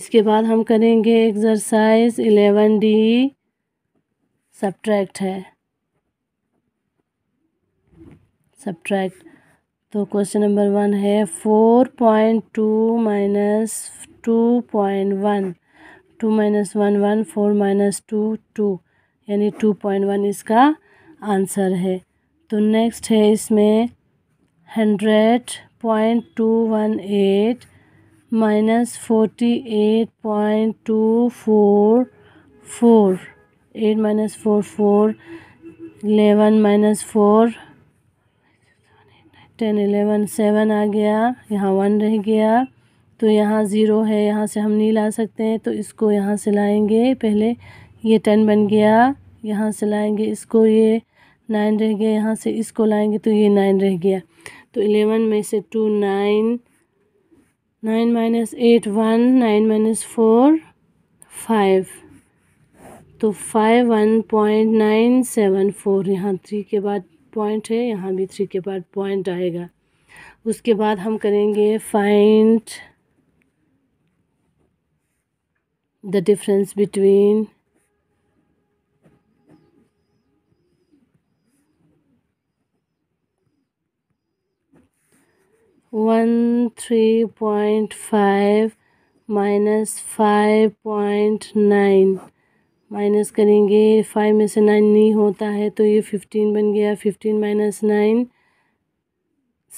इसके बाद हम करेंगे एक्सरसाइज इलेवन डी सब्ट्रैक्ट है सब्ट्रैक्ट तो क्वेश्चन नंबर वन है four point two minus two point one two minus one one four minus two two यानी टू पॉइंट वन इसका आंसर है तो नेक्स्ट है इसमें hundred point two one eight minus forty eight point two four four eight minus four four eleven minus four ten eleven seven आ गया यहाँ one रह गया तो यहाँ ज़ीरो है यहाँ से हम नहीं ला सकते हैं तो इसको यहाँ से लाएंगे पहले ये टेन बन गया यहाँ से लाएंगे इसको ये नाइन रह गया यहाँ से इसको लाएंगे तो ये नाइन रह गया तो एलेवन में से two nine nine minus eight one nine minus four five तो five one point nine seven four यहाँ थ्री के बाद पॉइंट है यहाँ भी थ्री के बाद पॉइंट आएगा उसके बाद हम करेंगे find the difference between one three point five minus five point nine minus करेंगे फाइव में से नाइन नहीं होता है तो ये फिफ्टीन बन गया फिफ्टीन माइनस नाइन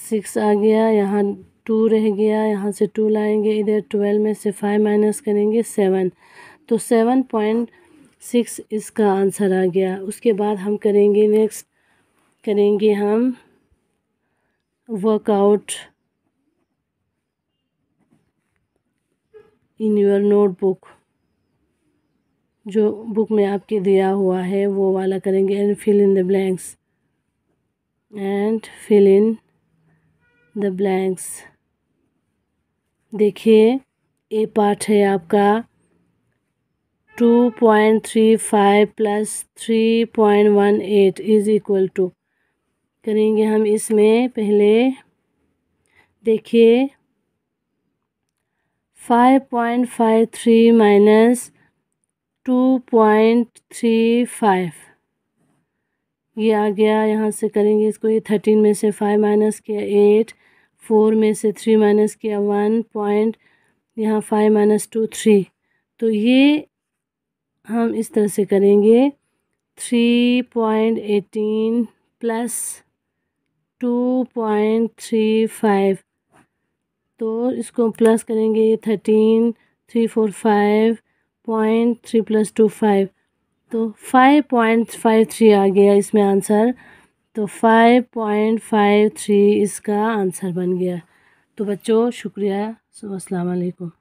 सिक्स आ गया यहाँ टू रह गया यहाँ से टू लाएंगे इधर ट्वेल्व में से फाइव माइनस करेंगे सेवन तो सेवन पॉइंट सिक्स इसका आंसर आ गया उसके बाद हम करेंगे नेक्स्ट करेंगे हम workout in your notebook जो बुक में आपके दिया हुआ है वो वाला करेंगे and fill in the blanks and fill in the blanks देखिए ए पार्ट है आपका two point three five plus three point one eight is equal to करेंगे हम इसमें पहले देखिए five point five three minus two point three five ये आ गया यहाँ से करेंगे इसको ये थर्टीन में से फाइव माइनस किया एट फोर में से थ्री माइनस किया वन पॉइंट यहाँ फाइव माइनस टू थ्री तो ये हम इस तरह से करेंगे three point eighteen plus two point three five तो इसको प्लस करेंगे thirteen three four five point three plus two five तो फाइव पॉइंट फाइव थ्री आ गया इसमें आंसर तो फाइव पॉइंट फाइव थ्री इसका आंसर बन गया तो बच्चों शुक्रिया अस्सलाम वालेकुम